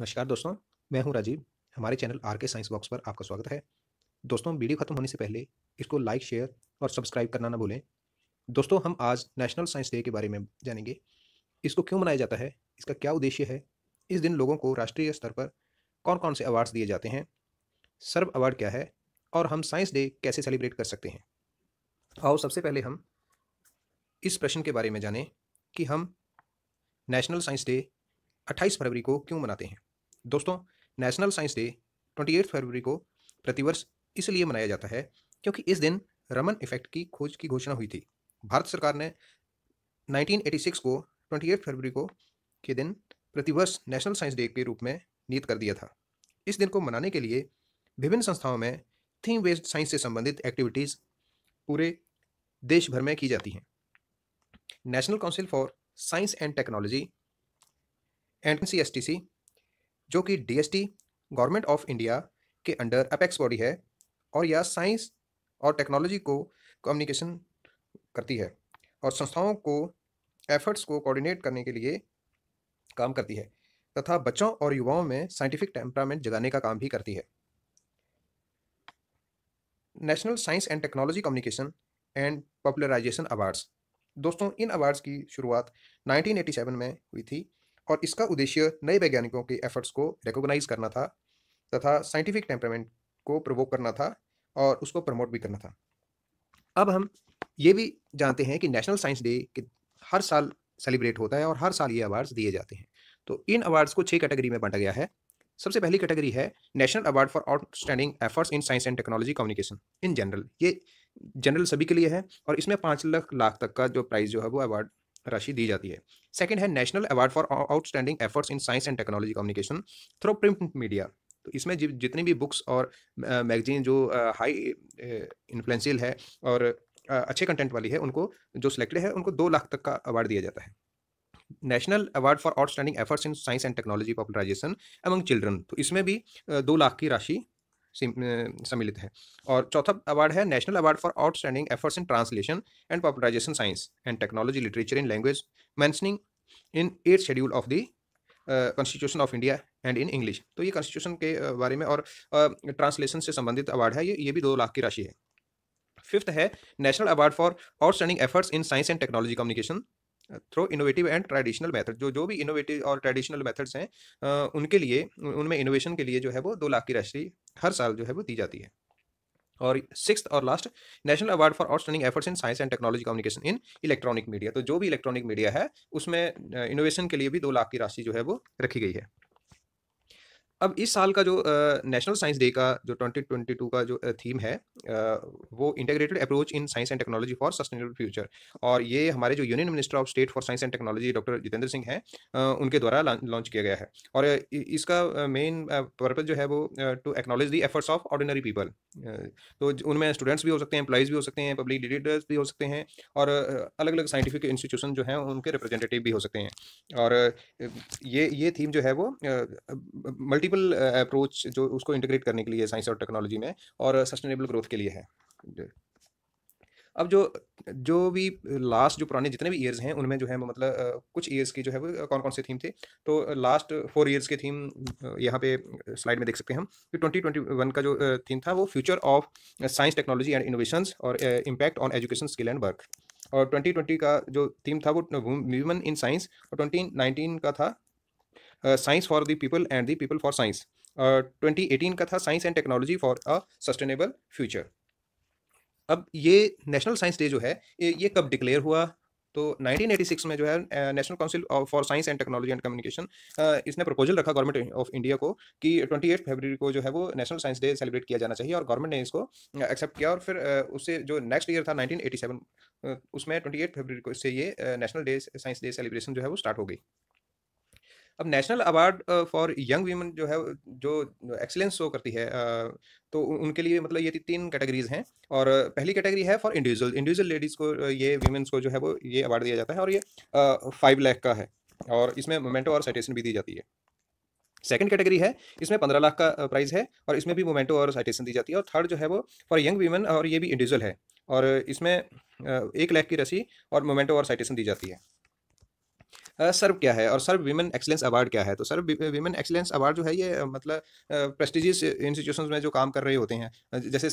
नमस्कार दोस्तों मैं हूं राजीव हमारे channel R K science box पर आपका स्वागत है दोस्तों वीडियो खत्म होने से पहले इसको लाइक शेयर और सब्सक्राइब करना ना भूलें दोस्तों हम आज नेशनल साइंस डे के बारे में जानेंगे इसको क्यों मनाया जाता है इसका क्या उद्देश्य है इस दिन लोगों को राष्ट्रीय स्तर पर कौन कौन से अवार्ड्स दिए जाते हैं सर्व अवार्ड क्या है और हम साइंस डे कैसे सेलिब्रेट कर सकते हैं आओ सबसे पहले हम इस प्रश्न के बारे में जानें कि हम नेशनल साइंस डे 28 फरवरी को क्यों मनाते हैं दोस्तों नेशनल साइंस डे ट्वेंटी फरवरी को प्रतिवर्ष इसलिए मनाया जाता है क्योंकि इस दिन रमन इफेक्ट की खोज की घोषणा हुई थी भारत सरकार ने 1986 को 28 फरवरी को के दिन प्रतिवर्ष नेशनल साइंस डे के रूप में नियत कर दिया था इस दिन को मनाने के लिए विभिन्न संस्थाओं में थीम बेस्ड साइंस से संबंधित एक्टिविटीज़ पूरे देश भर में की जाती हैं national council for science and technology and C जो कि डीएसटी गवर्नमेंट ऑफ इंडिया के अंडर अपेक्स बॉडी है और यह साइंस और टेक्नोलॉजी को कम्युनिकेशन करती है और संस्थाओं को एफर्ट्स को कोऑर्डिनेट करने के लिए काम करती है तथा बच्चों और युवाओं में साइंटिफिक टेम्परामेंट जगाने का काम भी करती है national science and technology communication and popularisation awards दोस्तों इन अवार्ड्स की शुरुआत 1987 में हुई थी और इसका उद्देश्य नए वैज्ञानिकों के एफर्ट्स को रिकॉग्नाइज करना था तथा साइंटिफिक टेम्परामेंट को प्रवोक करना था और उसको प्रमोट भी करना था अब हम ये भी जानते हैं कि नेशनल साइंस डे के हर साल सेलिब्रेट होता है और हर साल ये अवार्ड्स दिए जाते हैं तो इन अवार्ड्स को छः कैटेगरी में बांटा गया है सबसे पहली कैटेगरी है national award for outstanding efforts in science and technology communication in general ये जनरल सभी के लिए है और इसमें पाँच लाख लाख तक का जो प्राइज़ जो है वो अवार्ड राशि दी जाती है सेकंड है national award for outstanding efforts in science and technology communication through print media तो इसमें जितनी भी बुक्स और मैगजीन जो हाई इन्फ्लुएंशियल है और अच्छे कंटेंट वाली है उनको जो सिलेक्टेड है उनको दो लाख तक का अवार्ड दिया जाता है national award for outstanding efforts in science and technology popularisation among children तो इसमें भी दो लाख की राशि सम्मिलित है और चौथा अवार्ड है national award for outstanding efforts in translation and popularisation science and technology literature in language mentioning in eight schedule of the constitution of India and in English तो ये कॉन्स्टिट्यूशन के बारे में और ट्रांसलेशन uh, से संबंधित award है ये ये भी दो लाख की राशि है फिफ्थ है national award for outstanding efforts in science and technology communication through innovative and traditional method जो जो भी इनोवेटिव और ट्रेडिशनल मेथड्स हैं उनके लिए उनमें इनोवेशन के लिए जो है वो दो लाख की राशि हर साल जो है वो दी जाती है और सिक्स और last national award for outstanding efforts in science and technology communication in electronic media तो जो भी इलेक्ट्रॉनिक मीडिया है उसमें इनोवेशन के लिए भी दो लाख की राशि जो है वो रखी गई है अब इस साल का जो नेशनल साइंस डे का जो 2022 का जो थीम है वो integrated approach in science and technology for sustainable future और ये हमारे जो union minister of state for science and technology doctor Jitendra Singh हैं उनके द्वारा लॉन्च किया गया है और इसका मेन पर्पज जो है वो to acknowledge the efforts of ordinary people तो उनमें स्टूडेंट्स भी हो सकते हैं एम्प्लॉयज़ भी हो सकते हैं पब्लिक लीडर्स भी हो सकते हैं और अलग अलग साइंटिफिक इंस्टीट्यूशन जो हैं उनके रिप्रेजेंटेटिव भी हो सकते हैं और ये ये थीम जो है वो मल्टी मल्टीपल अप्रोच uh, जो उसको इंटीग्रेट करने के लिए साइंस और टेक्नोलॉजी में और सस्टेनेबल ग्रोथ के लिए है अब जो जो भी लास्ट जो पुराने जितने भी ईयर्स हैं उनमें जो है मतलब uh, कुछ ईयर्स की जो है वो uh, कौन कौन से थीम थे तो लास्ट फोर ईयर्स के थीम यहाँ पे स्लाइड में देख सकते हैं हम कि ट्वेंटी ट्वेंटी वन का जो थीम था वो future of science technology and innovation और impact on education skill and work और ट्वेंटी ट्वेंटी का जो थीम था वो वुमेन इन साइंस और ट्वेंटी नाइनटीन का था science for the people and the people for science twenty eighteen का था science and technology for a sustainable future अब ये नेशनल साइंस डे जो है ये कब डिक्लेयर हुआ तो 1986 में जो है national council for science and technology and communication इसने प्रपोजल रखा गवर्नमेंट ऑफ इंडिया को कि 28 फरवरी को जो है वो नेशनल साइंस डे सेलिब्रेट किया जाना चाहिए और गवर्नमेंट ने इसको एक्सेप्ट uh, किया और फिर uh, उससे जो नेक्स्ट ईयर था 1987 uh, उसमें 28 फरवरी को इससे ये national day science day celebration जो है वो स्टार्ट हो गई अब national award for young women जो है जो एक्सेलेंस शो करती है तो उनके लिए मतलब ये तीन कैटेगरीज हैं और पहली कैटेगरी है फॉर इंडिविजुअल इंडिविजुअल लेडीज़ को ये वीमेंस को जो है वो ये अवार्ड दिया जाता है और ये फाइव लाख का है और इसमें मोमेंटो और साइटेशन भी दी जाती है सेकेंड कैटेगरी है इसमें पंद्रह लाख का प्राइज़ है और इसमें भी मोमेंटो और साइटेशन दी जाती है और थर्ड जो है वो फॉर यंग वीमेन और ये भी इंडिविजुअल है और इसमें एक लाख की रसी और मोमेंटो और साइटेशन दी जाती है सर्व क्या है और सर्व विमेन एक्सलेंस अवार्ड क्या है तो सर्व विमेन एक्सलेंस अवार्ड जो है ये मतलब प्रेस्टिजियस इंस्टीट्यूशन में जो काम कर रहे होते हैं जैसे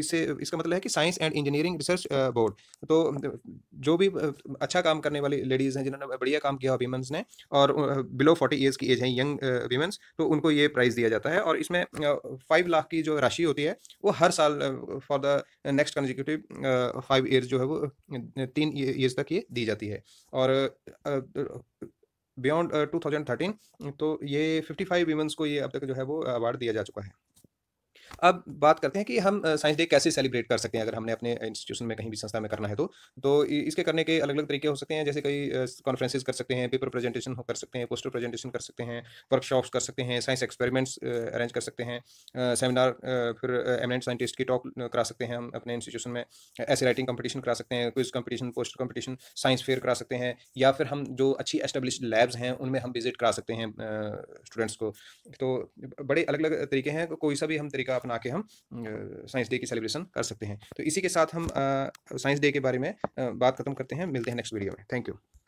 इससे इसका मतलब है कि science and engineering research board तो जो भी अच्छा काम करने वाली लेडीज़ हैं जिन्होंने बढ़िया काम किया वीमेंस ने और बिलो फोर्टी ईयर्स की एज हैं यंग वीमेंस तो उनको ये प्राइज़ दिया जाता है और इसमें फाइव लाख की जो राशि होती है वो हर साल for the next consecutive five years जो है वो तीन ईयर्स तक ये दी जाती है और बियॉन्ड टू थाउजेंड थर्टीन तो ये फिफ्टी फाइव वीमेंस को ये अब तक जो है वो अवार्ड दिया जा चुका है अब बात करते हैं कि हम साइंस डे कैसे सेलिब्रेट कर सकते हैं अगर हमने अपने इंस्टीट्यूशन में कहीं भी संस्था में करना है तो तो इसके करने के अलग अलग तरीके हो सकते हैं जैसे कई कॉन्फ्रेंसेज कर सकते हैं पेपर प्रेजेंटेशन कर सकते हैं पोस्टर प्रेजेंटेशन कर सकते हैं वर्कशॉप्स कर सकते हैं साइंस एक्सपेरिमेंट्स अरेंज कर सकते हैं सेमिनार फिर एमिनेंट साइंटिस्ट की टॉक करा सकते हैं हम अपने इंस्टीट्यूशन में ऐसे राइटिंग कंपटीशन करा सकते हैं quiz competition poster competition science fair करा सकते हैं या फिर हम जो अच्छी एस्टेब्लिश लैब्स हैं उनमें हम विजिट करा सकते हैं स्टूडेंट्स को तो बड़े अलग अलग तरीके हैं कोई सा भी हम तरीका अपना के हम साइंस डे की सेलिब्रेशन कर सकते हैं तो इसी के साथ हम साइंस डे के बारे में बात खत्म करते हैं मिलते हैं नेक्स्ट वीडियो में थैंक यू